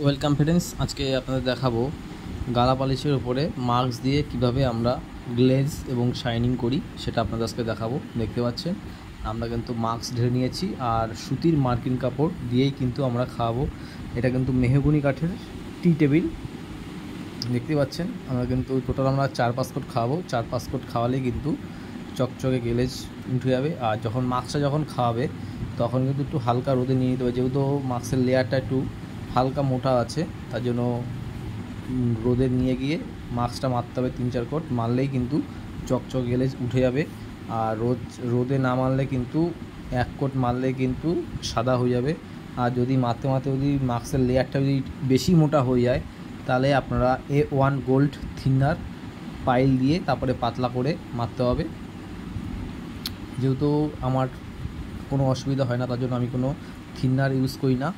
welcome friends আজকে আপনাদের দেখাবো গালা পালিশের উপরে মাস্ক দিয়ে কিভাবে আমরা গ্লেজ এবং শাইনিং করি সেটা আপনাদের আজকে দেখাবো দেখতে পাচ্ছেন আমরা কিন্তু মাস্ক ঢেলে নিয়েছি আর সুতির মার্কিন কাপড় দিয়েই কিন্তু আমরা খাওয়াবো এটা কিন্তু মেহগুনি কাঠের টি টেবিল দেখতে পাচ্ছেন আমরা কিন্তু টোটাল আমরা চার কোট খাওয়াবো চার কোট খাওয়ালেই কিন্তু চকচকে গ্লেজ উঠে যাবে আর যখন মাস্কটা যখন খাওয়াবে তখন কিন্তু একটু হালকা রোদে নিয়ে নিতে হবে যেহেতু মাস্কের লেয়ারটা একটু হালকা মোটা আছে তার জন্য রোদে নিয়ে গিয়ে মাস্কটা মারতে হবে তিন চার কোট মারলেই কিন্তু চকচক গেলে উঠে যাবে আর রোদ রোদে না মারলে কিন্তু এক কোট মারলে কিন্তু সাদা হয়ে যাবে আর যদি মারতে মারতে যদি মাস্কের লেয়ারটা যদি বেশি মোটা হয়ে যায় তাহলে আপনারা এ ওয়ান গোল্ড থিনার পাইল দিয়ে তারপরে পাতলা করে মারতে হবে যেহেতু আমার কোনো অসুবিধা হয় না তার জন্য আমি কোনো থিনার ইউজ করি না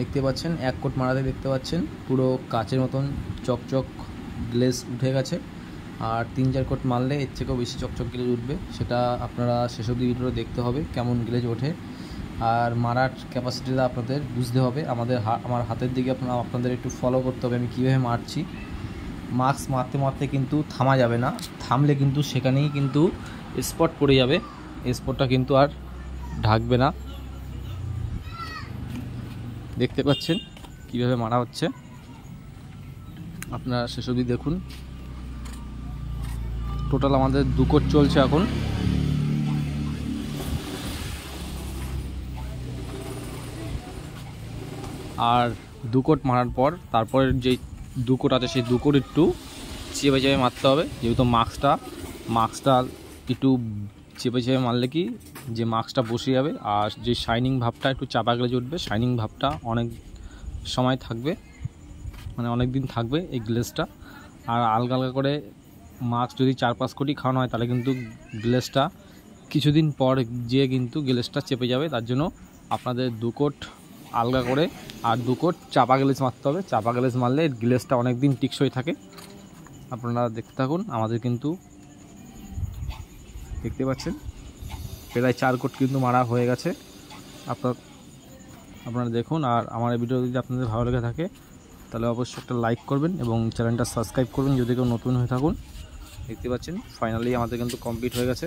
দেখতে পাচ্ছেন এক কোট মারাতে দেখতে পাচ্ছেন পুরো কাচের মতন চকচক গ্লেস উঠে গেছে আর তিন চার কোট মারলে এর থেকেও বেশি চকচক গ্লেজ উঠবে সেটা আপনারা সেসব ভিডিওটা দেখতে হবে কেমন গ্লেজ ওঠে আর মারার ক্যাপাসিটিটা আপনাদের বুঝতে হবে আমাদের আমার হাতের দিকে আপনারা আপনাদের একটু ফলো করতে হবে আমি কীভাবে মারছি মাস্ক মারতে মারতে কিন্তু থামা যাবে না থামলে কিন্তু সেখানেই কিন্তু স্পট পড়ে যাবে স্পটটা কিন্তু আর ঢাকবে না দেখতে পাচ্ছেন কিভাবে মারা হচ্ছে আপনারা শেষ অবধি দেখুন টোটাল আমাদের দুকোট চলছে এখন আর দুকোট মারার পর তারপরে যেই দুকোট আছে সেই দুকোট একটু চেপে চেপে মারতে হবে যেহেতু মাস্কটা মাস্কটা একটু চেপে চেপে মারলে কি যে মাস্কটা বসে যাবে আর যে শাইনিং ভাবটা একটু চাপা গেলে উঠবে শাইনিং ভাবটা অনেক সময় থাকবে মানে অনেক দিন থাকবে এই গ্লেসটা আর আলগা আলগা করে মাস্ক যদি চার পাঁচ কোটি খাওয়ানো হয় তাহলে কিন্তু গ্লেসটা কিছুদিন পর যেয়ে কিন্তু গ্লেসটা চেপে যাবে তার জন্য আপনাদের দু কোট আলগা করে আর দু কোট চাপা গ্লেস মারতে হবে চাপা গ্লেস মারলে গ্লেসটা অনেক দিন টিকসই থাকে আপনারা দেখতে থাকুন আমাদের কিন্তু দেখতে পাচ্ছেন প্রায় চার কোট কিন্তু মারা হয়ে গেছে আপনার আপনারা দেখুন আর আমার এই ভিডিও যদি আপনাদের ভালো লেগে থাকে তাহলে অবশ্যই একটা লাইক করবেন এবং চ্যানেলটা সাবস্ক্রাইব করবেন যদি কেউ নতুন হয়ে থাকুন দেখতে পাচ্ছেন ফাইনালি আমাদের কিন্তু কমপ্লিট হয়ে গেছে